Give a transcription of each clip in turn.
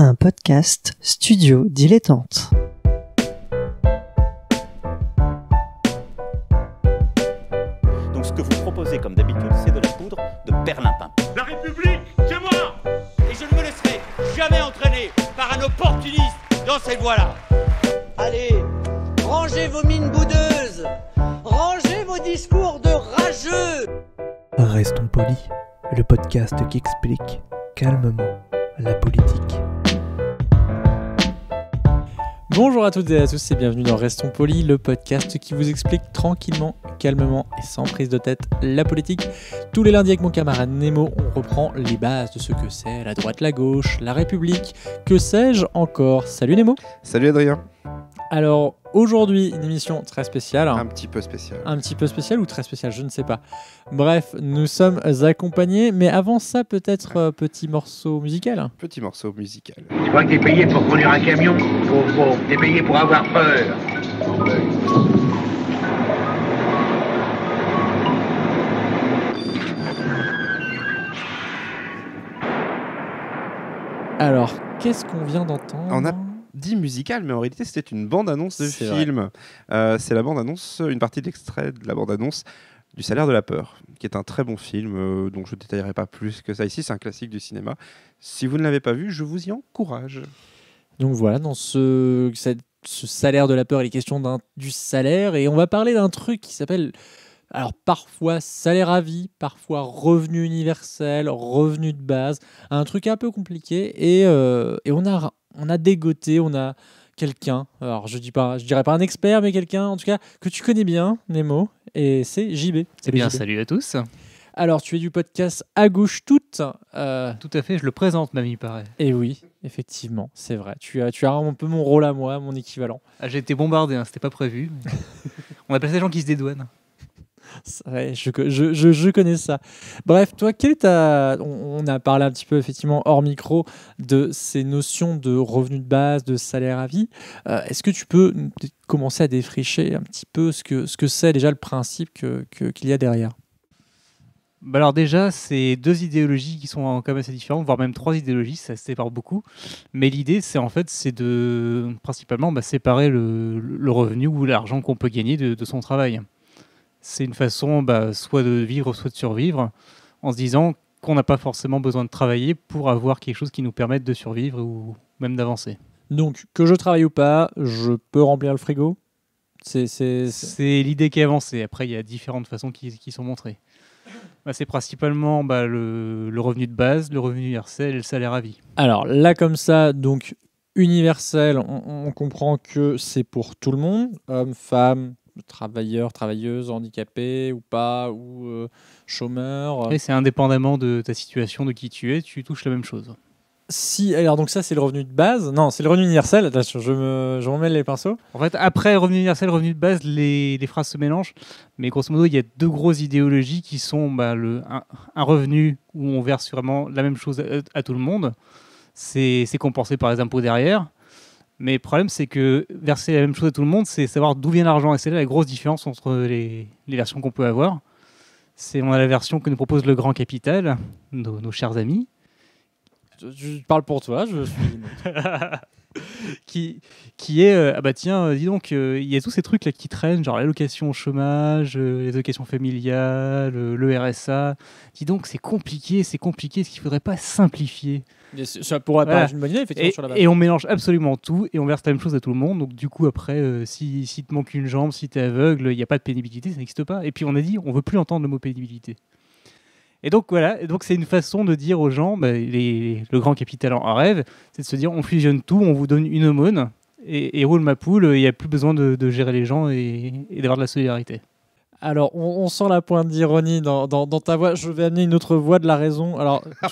un podcast Studio Dilettante. Donc ce que vous proposez comme d'habitude, c'est de la poudre de perlimpin. La République, c'est moi Et je ne me laisserai jamais entraîner par un opportuniste dans cette voie-là. Allez, rangez vos mines boudeuses, rangez vos discours de rageux. Restons polis, le podcast qui explique calmement la politique. Bonjour à toutes et à tous et bienvenue dans Restons Polis, le podcast qui vous explique tranquillement, calmement et sans prise de tête la politique. Tous les lundis avec mon camarade Nemo, on reprend les bases de ce que c'est la droite, la gauche, la République, que sais-je encore. Salut Nemo Salut Adrien alors aujourd'hui, une émission très spéciale. Un petit peu spéciale. Un petit peu spéciale ou très spéciale, je ne sais pas. Bref, nous sommes accompagnés, mais avant ça, peut-être euh, petit morceau musical. Petit morceau musical. Tu vois que t'es payé pour conduire un camion Faut, T'es payé pour avoir peur. Alors, qu'est-ce qu'on vient d'entendre dit musical, mais en réalité, c'était une bande-annonce de film. Euh, c'est la bande-annonce, une partie d'extrait de la bande-annonce du Salaire de la peur, qui est un très bon film donc euh, dont je ne détaillerai pas plus que ça ici. C'est un classique du cinéma. Si vous ne l'avez pas vu, je vous y encourage. Donc voilà, dans ce, ce salaire de la peur, il est question du salaire, et on va parler d'un truc qui s'appelle alors parfois salaire à vie, parfois revenu universel, revenu de base, un truc un peu compliqué euh, et, on, a, on a dégoté, on a quelqu'un, alors je dis pas, je dirais pas un expert mais quelqu'un en tout cas que tu connais bien Nemo et c'est JB. C'est eh bien, salut à tous. Alors tu es du podcast à gauche toute. Euh, tout à fait, je le présente même il paraît. Et eh oui, effectivement, c'est vrai. Tu as, tu as un peu mon rôle à moi, mon équivalent. Ah, j'ai été bombardé, hein, c'était pas prévu. on appelle ça les gens qui se dédouanent ouais, je, je, connais ça. Bref, toi, quelle ta... On, a parlé un petit peu, effectivement, hors micro, de ces notions de revenus de base, de salaire à vie. Euh, est-ce que tu peux commencer à défricher un petit peu ce que c'est ce que déjà le principe qu'il que, y a derrière bah alors déjà, c'est deux idéologies qui sont quand même assez différentes, voire même trois idéologies, ça se sépare beaucoup. Mais l'idée, c'est en fait, c'est de principalement bah, séparer le, revenu ou l'argent qu'on peut gagner de, son travail c'est une façon bah, soit de vivre, soit de survivre, en se disant qu'on n'a pas forcément besoin de travailler pour avoir quelque chose qui nous permette de survivre ou même d'avancer. Donc, que je travaille ou pas, je peux remplir le frigo C'est l'idée qui est avancée. Après, il y a différentes façons qui, sont montrées. Bah, c'est principalement bah, le, revenu de base, le revenu universel et le salaire à vie. Alors là, comme ça, donc universel, on comprend que c'est pour tout le monde, hommes, femmes, travailleurs, travailleuses, handicapés ou pas, ou euh, chômeur chômeurs. Et c'est indépendamment de ta situation, de qui tu es, tu touches la même chose. Si, alors donc ça c'est le revenu de base. Non, c'est le revenu universel. je me, je les pinceaux. En fait, après revenu universel, revenu de base, les, phrases se mélangent. Mais grosso modo, il y a deux grosses idéologies qui sont bah, le, un, revenu où on verse vraiment la même chose à, à tout le monde. C'est compensé par les impôts derrière. Mais le problème, c'est que verser la même chose à tout le monde, c'est savoir d'où vient l'argent. Et c'est là la grosse différence entre les, versions qu'on peut avoir. C'est on a la version que nous propose le grand capital, nos, chers amis. Je, parle pour toi, je suis. qui, qui est, euh, ah bah tiens, euh, dis donc, euh, il y a tous ces trucs là qui traînent, genre l'allocation au chômage, les allocations familiales, le, RSA. Dis donc, c'est compliqué, c'est compliqué, est-ce qu'il ne faudrait pas simplifier ça pourra voilà. une bonne idée, et, sur la Et on mélange absolument tout et on verse la même chose à tout le monde. Donc, du coup, après, euh, si, si te manque une jambe, si tu es aveugle, il n'y a pas de pénibilité, ça n'existe pas. Et puis, on a dit, on veut plus entendre le mot pénibilité. Et donc voilà, donc c'est une façon de dire aux gens, bah, le grand capital en rêve, c'est de se dire on fusionne tout, on vous donne une aumône et, roule ma poule, il n'y a plus besoin de, gérer les gens et, et d'avoir de la solidarité. Alors, on, sent la pointe d'ironie dans, ta voix. Je vais amener une autre voix de la raison. Alors, un,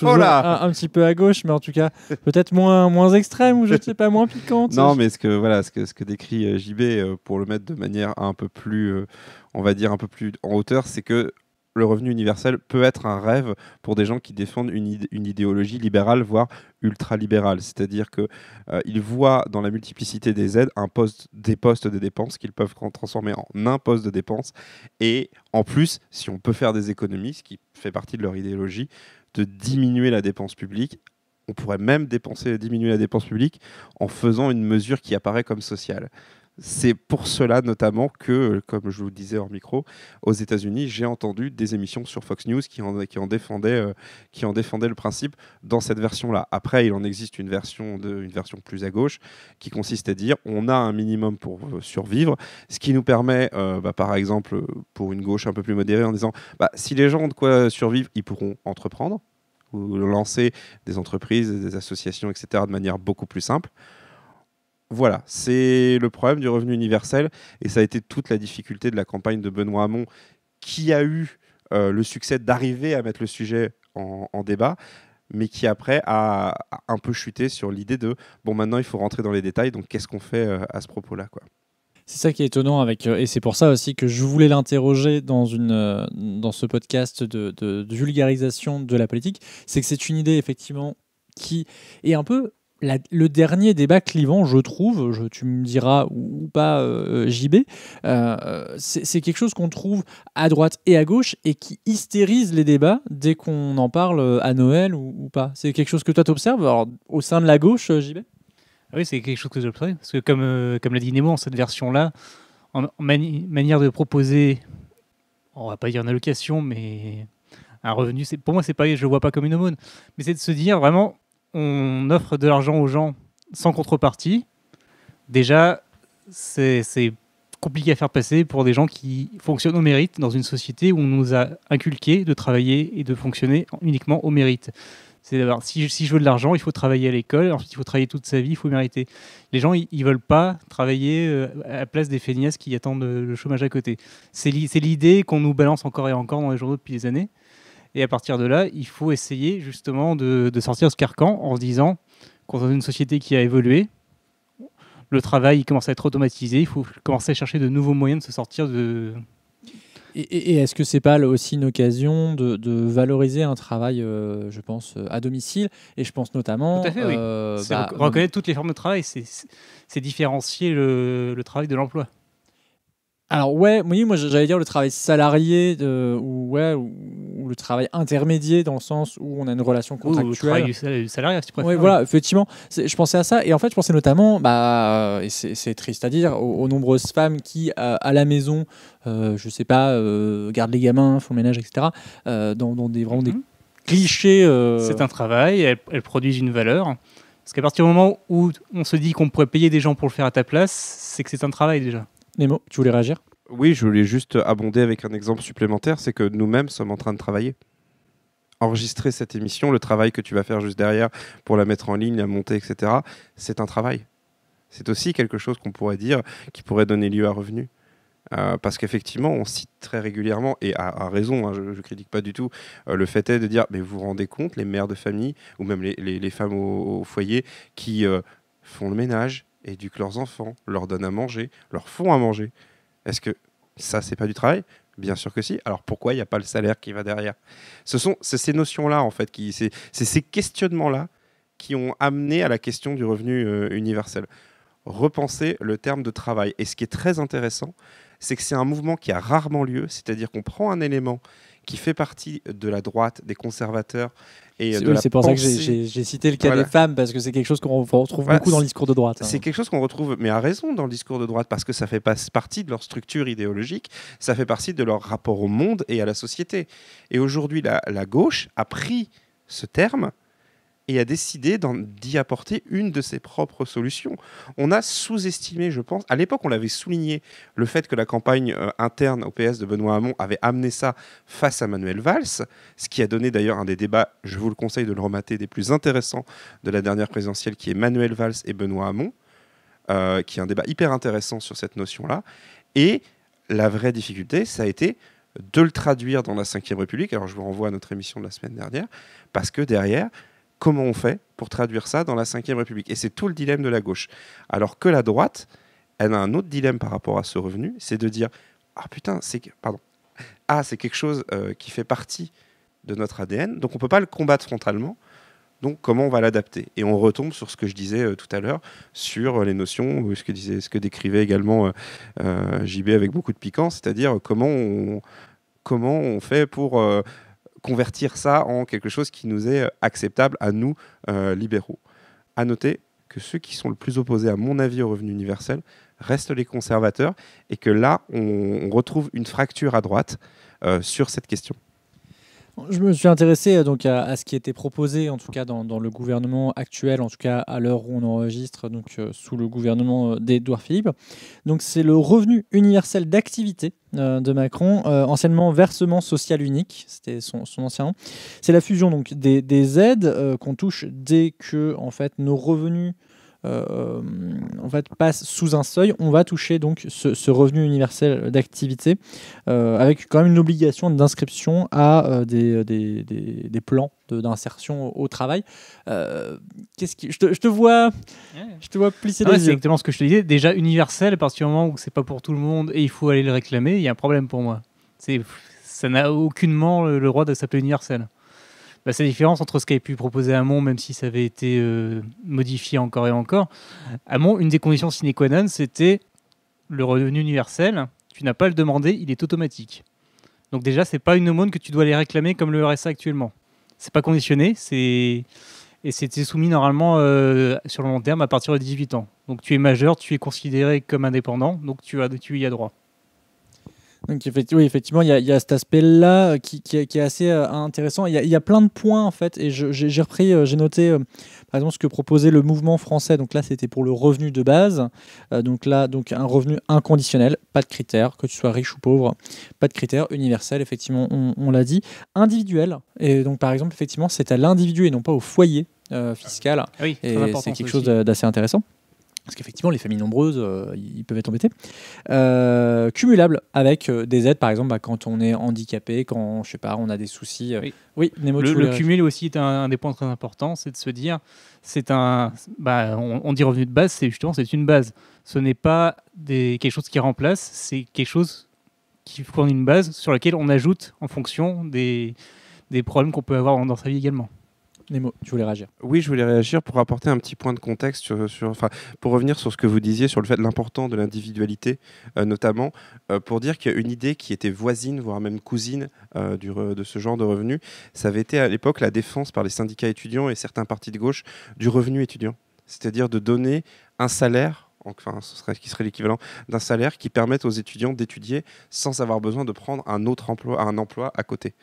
petit peu à gauche, mais en tout cas, peut-être moins, extrême ou je ne sais pas, moins piquante. non, mais ce que, voilà, ce que décrit euh, JB, euh, pour le mettre de manière un peu plus, euh, on va dire, un peu plus en hauteur, c'est que le revenu universel peut être un rêve pour des gens qui défendent une, idéologie libérale, voire ultra-libérale. C'est-à-dire qu'ils euh, voient dans la multiplicité des aides un poste, des postes de dépenses qu'ils peuvent transformer en un poste de dépenses. Et en plus, si on peut faire des économies, ce qui fait partie de leur idéologie, de diminuer la dépense publique on pourrait même dépenser, diminuer la dépense publique en faisant une mesure qui apparaît comme sociale. C'est pour cela notamment que, comme je vous le disais hors micro, aux États-Unis, j'ai entendu des émissions sur Fox News euh, qui en, défendaient, le principe dans cette version-là. Après, il en existe une version, une version plus à gauche qui consiste à dire on a un minimum pour euh, survivre, ce qui nous permet, euh, bah, par exemple, pour une gauche un peu plus modérée, en disant bah, si les gens ont de quoi survivre, ils pourront entreprendre ou lancer des entreprises, des associations, etc., de manière beaucoup plus simple. Voilà, c'est le problème du revenu universel et ça a été toute la difficulté de la campagne de Benoît Hamon qui a eu euh, le succès d'arriver à mettre le sujet en, débat mais qui après a un peu chuté sur l'idée de bon maintenant il faut rentrer dans les détails donc qu'est-ce qu'on fait euh, à ce propos là quoi c'est ça qui est étonnant avec euh, et c'est pour ça aussi que je voulais l'interroger dans une dans ce podcast de, de vulgarisation de la politique c'est que c'est une idée effectivement qui est un peu le dernier débat clivant, je trouve, je, tu me diras ou, pas euh, euh, JB, euh, c'est quelque chose qu'on trouve à droite et à gauche et qui hystérise les débats dès qu'on en parle à Noël ou, pas. C'est quelque chose que toi t'observes au sein de la gauche, JB ah Oui, c'est quelque chose que j'observe. Parce que comme, comme l'a dit en cette version-là, en, manière de proposer, on va pas dire une allocation, mais un revenu, pour moi, c'est pas, je vois pas comme une aumône, mais c'est de se dire vraiment on offre de l'argent aux gens sans contrepartie, déjà, c'est compliqué à faire passer pour des gens qui fonctionnent au mérite dans une société où on nous a inculqué de travailler et de fonctionner uniquement au mérite. C'est d'abord, si, je veux de l'argent, il faut travailler à l'école, ensuite il faut travailler toute sa vie, il faut mériter. Les gens, ils ne veulent pas travailler euh, à la place des feignasses qui attendent le chômage à côté. C'est l'idée qu'on nous balance encore et encore dans les journaux depuis des années. Et à partir de là, il faut essayer justement de, sortir ce carcan en se disant qu'on est dans une société qui a évolué, le travail commence à être automatisé, il faut commencer à chercher de nouveaux moyens de se sortir de... Et, est-ce que ce n'est pas aussi une occasion de, valoriser un travail, euh, je pense, euh, à domicile Et je pense notamment... Tout à fait, oui. Euh, bah, reconnaître toutes les formes de travail, c'est différencier le, travail de l'emploi. Alors ouais, oui, moi j'allais dire le travail salarié ou ouais ou, le travail intermédiaire dans le sens où on a une relation contractuelle. Ou le salarié, si tu préfères. Oui, voilà, effectivement. Je pensais à ça. Et en fait, je pensais notamment, bah, euh, et c'est triste à dire, aux, nombreuses femmes qui, euh, à, la maison, je euh, je sais pas, euh, gardent les gamins, font le ménage, etc., dans, des, vraiment des mhm. clichés. C'est un travail, elle elles, produisent une valeur. Parce qu'à partir du moment où on se dit qu'on pourrait payer des gens pour le faire à ta place, c'est que c'est un travail déjà. Nemo, tu voulais réagir oui, je voulais juste abonder avec un exemple supplémentaire, c'est que nous-mêmes sommes en train de travailler. Enregistrer cette émission, le travail que tu vas faire juste derrière pour la mettre en ligne, la monter, etc., c'est un travail. C'est aussi quelque chose qu'on pourrait dire qui pourrait donner lieu à revenus. Euh, parce qu'effectivement, on cite très régulièrement, et à, raison, hein, je ne critique pas du tout, euh, le fait est de dire, mais vous vous rendez compte, les mères de famille, ou même les, femmes au, foyer, qui euh, font le ménage, éduquent leurs enfants, leur donnent à manger, leur font à manger, est-ce que ça, c'est pas du travail Bien sûr que si. Alors pourquoi il n'y a pas le salaire qui va derrière Ce sont ces notions-là, en fait, qui, c'est ces questionnements-là qui ont amené à la question du revenu euh, universel. Repenser le terme de travail. Et ce qui est très intéressant, c'est que c'est un mouvement qui a rarement lieu, c'est-à-dire qu'on prend un élément qui fait partie de la droite, des conservateurs et de C'est pour ça que j'ai cité le cas des femmes, parce que c'est quelque chose qu'on retrouve bah, beaucoup dans le discours de droite. Hein. C'est quelque chose qu'on retrouve, mais à raison, dans le discours de droite, parce que ça fait pas partie de leur structure idéologique, ça fait partie de leur rapport au monde et à la société. Et aujourd'hui, la, la, gauche a pris ce terme et a décidé d'y apporter une de ses propres solutions. On a sous-estimé, je pense, à l'époque on l'avait souligné, le fait que la campagne euh, interne au PS de Benoît Hamon avait amené ça face à Manuel Valls, ce qui a donné d'ailleurs un des débats, je vous le conseille de le remater, des plus intéressants de la dernière présidentielle, qui est Manuel Valls et Benoît Hamon, euh, qui est un débat hyper intéressant sur cette notion-là. Et la vraie difficulté, ça a été de le traduire dans la Ve République. Alors je vous renvoie à notre émission de la semaine dernière, parce que derrière, Comment on fait pour traduire ça dans la Ve République Et c'est tout le dilemme de la gauche. Alors que la droite, elle a un autre dilemme par rapport à ce revenu, c'est de dire ah putain, c'est pardon, ah c'est quelque chose euh, qui fait partie de notre ADN, donc on peut pas le combattre frontalement. Donc comment on va l'adapter Et on retombe sur ce que je disais euh, tout à l'heure, sur euh, les notions, ce que, disait, ce que décrivait également JB avec beaucoup de piquant, c'est-à-dire comment comment on fait pour convertir ça en quelque chose qui nous est euh, acceptable à nous, euh, libéraux. À noter que ceux qui sont le plus opposés, à mon avis, au revenu universel, restent les conservateurs, et que là, on, retrouve une fracture à droite euh, sur cette question. Je me suis intéressé euh, donc à, ce qui était proposé, en tout cas dans, le gouvernement actuel, en tout cas à l'heure où on enregistre, donc euh, sous le gouvernement euh, d'Edouard Philippe. Donc c'est le revenu universel d'activité de Macron, anciennement versement social unique, c'était son, ancien nom. C'est la fusion donc des, des aides qu'on touche dès que en fait nos revenus on euh, en fait, passe sous un seuil, on va toucher donc ce, revenu universel d'activité euh, avec quand même une obligation d'inscription à euh, des, plans d'insertion au travail. quest je te, vois, je te vois plisser C'est exactement ce que je te disais. Déjà universel, à partir du moment où c'est pas pour tout le monde et il faut aller le réclamer, il y a un problème pour moi. Ça n'a aucunement le droit de s'appeler universel. Bah, c'est la différence entre ce qu'avait pu proposer Hamon, même si ça avait été euh, modifié encore et encore. Hamon, une des conditions sine qua non, c'était le revenu universel. Tu n'as pas le demander, il est automatique. Donc déjà, c'est pas une aumône que tu dois aller réclamer comme le RSA actuellement. C'est pas conditionné, c'est et c'était soumis normalement euh, sur le long terme à partir de 18 ans. Donc tu es majeur, tu es considéré comme indépendant, donc tu, as, tu y as droit oui, effectivement, il y, a, cet aspect-là euh, qui, est assez euh, intéressant. Il y, a, plein de points, en fait, et j'ai repris, euh, j'ai noté, par exemple, ce que proposait le mouvement français. Donc là, c'était pour le revenu de base. donc là, donc un revenu inconditionnel, pas de critères, que tu sois riche ou pauvre, pas de critères, universel, effectivement, on, l'a dit. Individuel, et donc par exemple, effectivement, c'est à l'individu et non pas au foyer fiscal. Ah oui, c'est quelque chose d'assez intéressant. Parce qu'effectivement, les familles nombreuses, euh, ils peuvent être embêtés. Euh, cumulable avec euh, des aides, par exemple, bah, quand on est handicapé, quand je sais pas, on a des soucis. Oui, le, cumul aussi est un, des points très importants, c'est de se dire, c'est un, bah, on, dit revenu de base, c'est justement c'est une base. Ce n'est pas des, quelque chose qui remplace, c'est quelque chose qui fournit une base sur laquelle on ajoute en fonction des, des problèmes qu'on peut avoir dans sa vie également. Nemo, tu voulais réagir Oui, je voulais réagir pour apporter un petit point de contexte, sur, enfin, pour revenir sur ce que vous disiez sur le fait de l'important de l'individualité, euh, notamment, euh, pour dire qu'une idée qui était voisine, voire même cousine euh, de ce genre de revenu. Ça avait été à l'époque la défense par les syndicats étudiants et certains partis de gauche du revenu étudiant, c'est-à-dire de donner un salaire enfin ce serait, qui serait l'équivalent d'un salaire qui permette aux étudiants d'étudier sans avoir besoin de prendre un autre emploi, un emploi à côté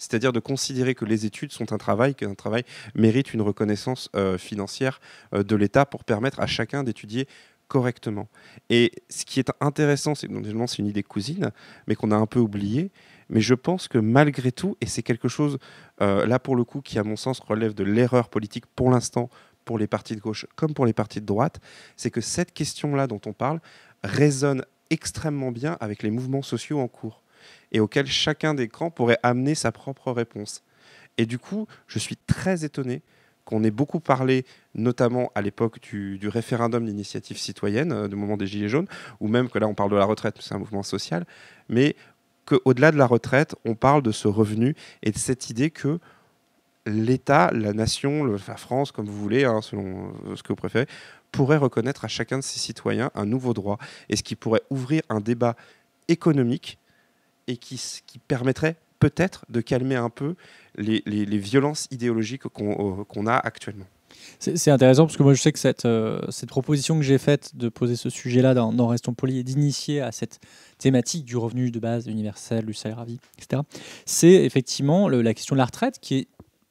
c'est-à-dire de considérer que les études sont un travail, qu'un travail mérite une reconnaissance euh, financière euh, de l'État pour permettre à chacun d'étudier correctement. Et ce qui est intéressant, c'est non c'est une idée cousine, mais qu'on a un peu oubliée, mais je pense que malgré tout, et c'est quelque chose, euh, là pour le coup, qui à mon sens relève de l'erreur politique pour l'instant, pour les partis de gauche comme pour les partis de droite, c'est que cette question-là dont on parle résonne extrêmement bien avec les mouvements sociaux en cours et auquel chacun des camps pourrait amener sa propre réponse. Et du coup, je suis très étonné qu'on ait beaucoup parlé, notamment à l'époque du, référendum d'initiative citoyenne, euh, du moment des Gilets jaunes, ou même que là on parle de la retraite, c'est un mouvement social, mais qu'au-delà de la retraite, on parle de ce revenu et de cette idée que l'État, la nation, la France, comme vous voulez, hein, selon euh, ce que vous préférez, pourrait reconnaître à chacun de ses citoyens un nouveau droit, et ce qui pourrait ouvrir un débat économique et qui, permettrait peut-être de calmer un peu les, violences idéologiques qu'on a actuellement. C'est intéressant parce que moi je sais que cette, euh, cette proposition que j'ai faite de poser ce sujet-là dans, dans, Restons Polis et d'initier à cette thématique du revenu de base universel, du salaire à vie, etc., c'est effectivement la question de la retraite qui est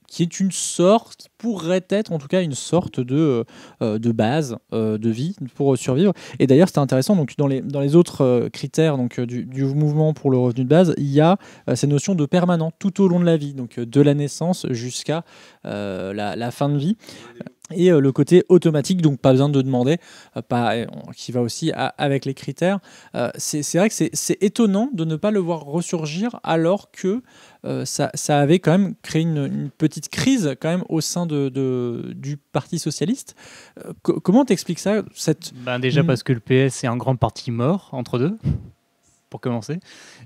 qui est une sorte, pourrait être en tout cas une sorte de, euh, euh, de base euh, de vie pour survivre. Et d'ailleurs, c'est intéressant, donc, dans, les, dans les autres critères donc, du, mouvement pour le revenu de base, il y a ces notions de permanent tout au long de la vie, donc de la naissance jusqu'à la, fin de vie et euh, le côté automatique, donc pas besoin de demander, euh, euh, qui va aussi avec les critères. c'est vrai que c'est étonnant de ne pas le voir ressurgir alors que ça, avait quand même créé une, petite crise quand même au sein de, du Parti socialiste. Comment comment t'expliques ça Ben déjà mm. parce que le PS est un grand parti mort entre deux pour commencer,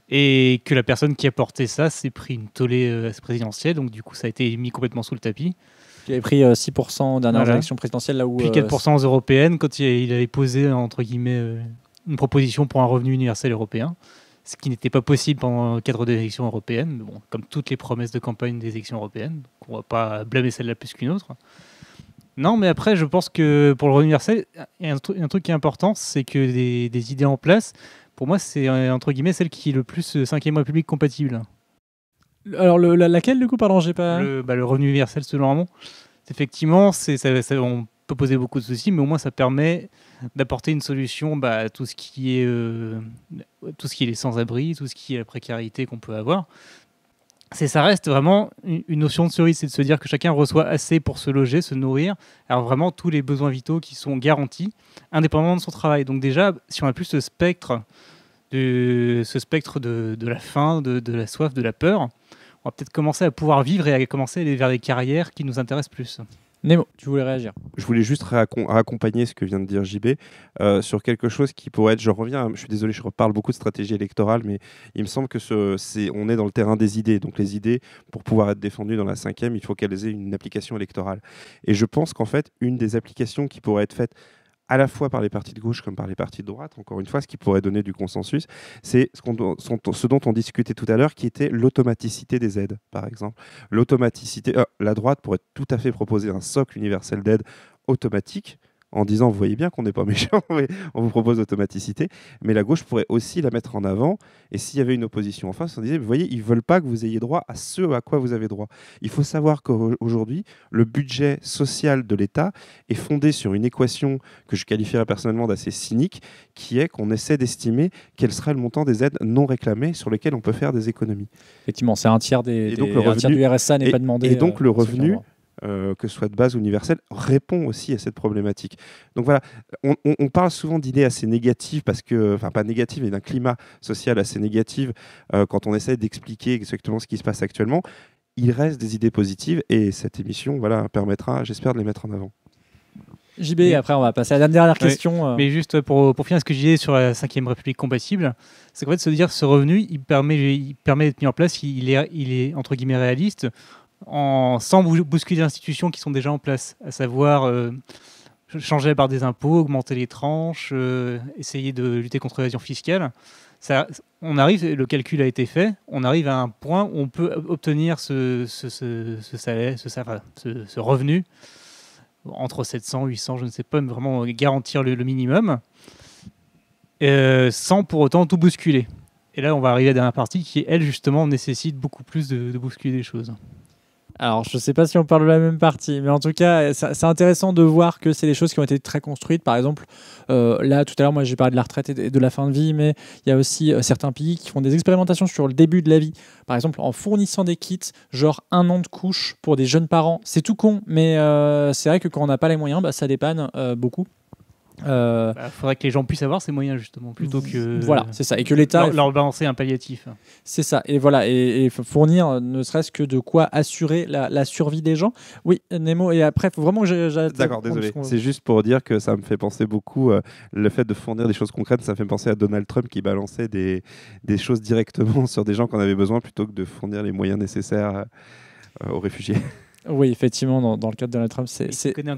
et que la personne qui a porté ça s'est pris une tollée présidentielle, donc du coup ça a été mis complètement sous le tapis. Il avait pris 6% euh, en élection présidentielle. Là où, Puis 4% euh, aux européennes, quand il avait posé, entre guillemets, euh, une proposition pour un revenu universel européen, ce qui n'était pas possible pendant le cadre des élections européennes, bon, comme toutes les promesses de campagne des élections européennes. on ne va pas blâmer celle-là plus qu'une autre. Non, mais après, je pense que pour le revenu universel, un, truc, un truc qui est important, c'est que des, idées en place, pour moi, c'est entre guillemets celle qui est le plus 5ème République compatible. Alors, le, laquelle, du coup, pardon, j'ai pas. Le, bah, revenu universel, selon Ramon. Effectivement, c'est, on peut poser beaucoup de soucis, mais au moins, ça permet d'apporter une solution bah, à tout ce qui est, euh, tout ce est sans-abri, tout ce qui est la précarité qu'on peut avoir. C'est, ça reste vraiment une notion de cerise, c'est de se dire que chacun reçoit assez pour se loger, se nourrir, alors vraiment tous les besoins vitaux qui sont garantis, indépendamment de son travail. Donc déjà, si on a plus ce spectre ce spectre de, la faim, de, la soif, de la peur, on va peut-être commencer à pouvoir vivre et à commencer à aller vers des carrières qui nous intéressent plus. Nemo, tu voulais réagir Je voulais juste raccompagner ce que vient de dire JB euh, sur quelque chose qui pourrait être, je reviens, je suis désolé, je reparle beaucoup de stratégie électorale, mais il me semble que c'est, on est dans le terrain des idées. Donc les idées, pour pouvoir être défendues dans la cinquième, il faut qu'elles aient une application électorale. Et je pense qu'en fait, une des applications qui pourrait être faite à la fois par les partis de gauche comme par les partis de droite, encore une fois, ce qui pourrait donner du consensus, c'est ce, dont on discutait tout à l'heure, qui était l'automaticité des aides, par exemple. L'automaticité, euh, la droite pourrait tout à fait proposer un socle universel d'aide automatique en disant vous voyez bien qu'on n'est pas méchant, on vous propose l'automaticité. Mais la gauche pourrait aussi la mettre en avant. Et s'il y avait une opposition en face, on disait vous voyez, ils ne veulent pas que vous ayez droit à ce à quoi vous avez droit. Il faut savoir qu'aujourd'hui, le budget social de l'État est fondé sur une équation que je qualifierais personnellement d'assez cynique, qui est qu'on essaie d'estimer quel serait le montant des aides non réclamées sur lesquelles on peut faire des économies. Effectivement, c'est un tiers des, du RSA n'est pas demandé. Et donc euh, le revenu euh, que ce soit de base ou universelle, répond aussi à cette problématique. Donc voilà, on, parle souvent d'idées assez négatives, parce que, enfin pas négatives, mais d'un climat social assez négatif euh, quand on essaie d'expliquer exactement ce qui se passe actuellement. Il reste des idées positives et cette émission voilà, permettra, j'espère, de les mettre en avant. JB, après on va passer à la dernière question. Euh. Mais juste pour, pour finir, ce que j'ai dit sur la 5 République compatible, c'est qu'en fait, se dire ce revenu, il permet, il permet d'être mis en place, il est, il est entre guillemets réaliste sans bousculer les institutions qui sont déjà en place, à savoir changer euh, changer par des impôts, augmenter les tranches, euh, essayer de lutter contre l'évasion fiscale. on arrive, le calcul a été fait, on arrive à un point où on peut obtenir ce, salaire, ce, revenu entre 700, 800, je ne sais pas, vraiment garantir le, minimum, euh, sans pour autant tout bousculer. Et là, on va arriver à la dernière partie qui, elle, justement, nécessite beaucoup plus de, de bousculer des choses. Alors, je ne sais pas si on parle de la même partie, mais en tout cas, c'est intéressant de voir que c'est des choses qui ont été très construites. Par exemple, euh, là, tout à l'heure, moi, j'ai parlé de la retraite et de la fin de vie, mais il y a aussi euh, certains pays qui font des expérimentations sur le début de la vie. Par exemple, en fournissant des kits, genre un an de couche pour des jeunes parents. C'est tout con, mais euh, c'est vrai que quand on n'a pas les moyens, bah, ça dépanne beaucoup. Il euh, bah, faudrait que les gens puissent avoir ces moyens justement plutôt que voilà c'est ça et que l'État leur, balancer un palliatif c'est ça et voilà et, fournir euh, ne serait-ce que de quoi assurer la, survie des gens oui Nemo et après faut vraiment que d'accord désolé c'est juste pour dire que ça me fait penser beaucoup euh, le fait de fournir des choses concrètes ça me fait penser à Donald Trump qui balançait des, choses directement sur des gens qu'on avait besoin plutôt que de fournir les moyens nécessaires aux réfugiés oui, effectivement, dans, le cadre de la Trump, c'est. C'est un hein.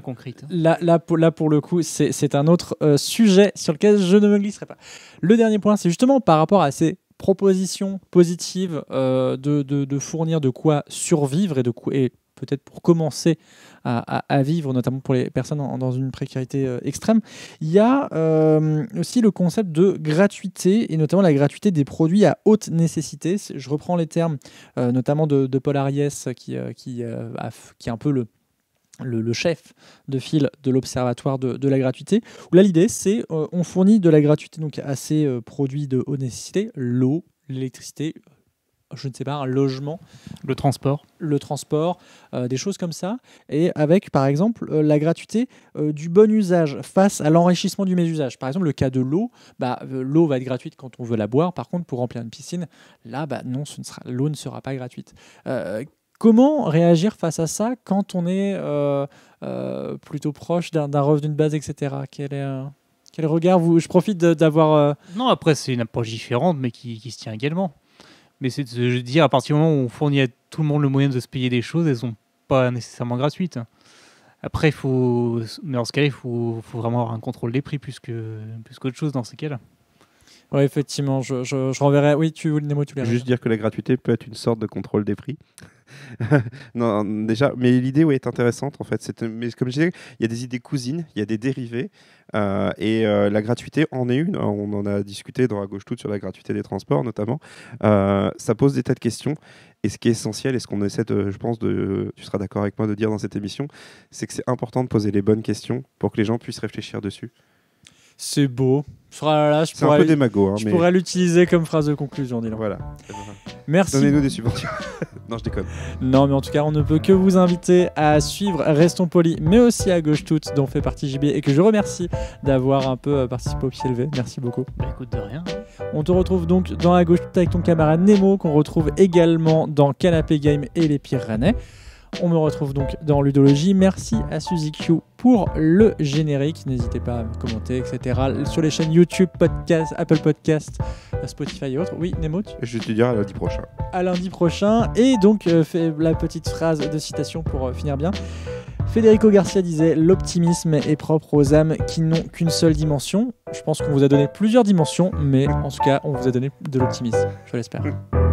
Là, pour, le coup, c'est un autre euh, sujet sur lequel je ne me glisserai pas. Le dernier point, c'est justement par rapport à ces propositions positives euh, de, fournir de quoi survivre et de quoi peut-être pour commencer à, vivre, notamment pour les personnes dans une précarité euh, extrême. Il y a euh, aussi le concept de gratuité, et notamment la gratuité des produits à haute nécessité. Je reprends les termes, euh, notamment de, Paul Ariès, qui, est un peu le, chef de file de l'Observatoire de, la gratuité, là l'idée c'est qu'on on fournit de la gratuité donc, à ces produits de haute nécessité, l'eau, l'électricité, je ne sais pas, un logement. Le transport. Le transport, euh, des choses comme ça. Et avec, par exemple, euh, la gratuité euh, du bon usage face à l'enrichissement du mésusage. Par exemple, le cas de l'eau, bah, l'eau va être gratuite quand on veut la boire. Par contre, pour remplir une piscine, là, bah, non, l'eau ne sera pas gratuite. Comment réagir face à ça quand on est plutôt proche d'un revenu de base, etc. Quel est, quel regard vous... Je profite d'avoir... Non, après, c'est une approche différente, mais qui, qui se tient également. Mais c'est de dire, à partir du moment où on fournit à tout le monde le moyen de se payer des choses, elles sont pas nécessairement gratuites. Après, faut, mais dans ce cas-là, il faut, vraiment avoir un contrôle des prix plus plus qu'autre chose dans ces cas-là. Oui, effectivement, je, je, renverrai. Oui, tu voulais démo tu veux Juste dire que la gratuité peut être une sorte de contrôle des prix. non, déjà, mais l'idée est intéressante en fait. C'est, mais comme je disais, il y a des idées cousines, il y a des dérivés, euh, et euh, la gratuité en est une. On en a discuté dans la gauche toute sur la gratuité des transports notamment. Euh, ça pose des tas de questions. Et ce qui est essentiel, et ce qu'on essaie je pense, de, tu seras d'accord avec moi de dire dans cette émission, c'est que c'est important de poser les bonnes questions pour que les gens puissent réfléchir dessus. C'est beau, je démago. Hein, pourrais l'utiliser comme phrase de conclusion, Voilà. Merci. Donnez-nous des subventions. non, je déconne. Non, mais en tout cas, on ne peut que vous inviter à suivre Restons Polis, mais aussi à Gauche Toute, dont fait partie JB, et que je remercie d'avoir un peu euh, participé au pied levé. Merci beaucoup. Bah, écoute, de rien. On te retrouve donc dans la Gauche Toute avec ton camarade Nemo, qu'on retrouve également dans Canapé Game et les Rennais. On me retrouve donc dans Ludologie. Merci à Suzy Q pour le générique. N'hésitez pas à me commenter, etc. Sur les chaînes YouTube, podcast, Apple Podcast, euh, Spotify et autres. Oui, Nemo Je te dirai à lundi prochain. À lundi prochain. Et donc, euh, fais la petite phrase de citation pour euh, finir bien. Federico Garcia disait L'optimisme est propre aux âmes qui n'ont qu'une seule dimension. Je pense qu'on vous a donné plusieurs dimensions, mais en tout cas, on vous a donné de l'optimisme. Je l'espère. Mm.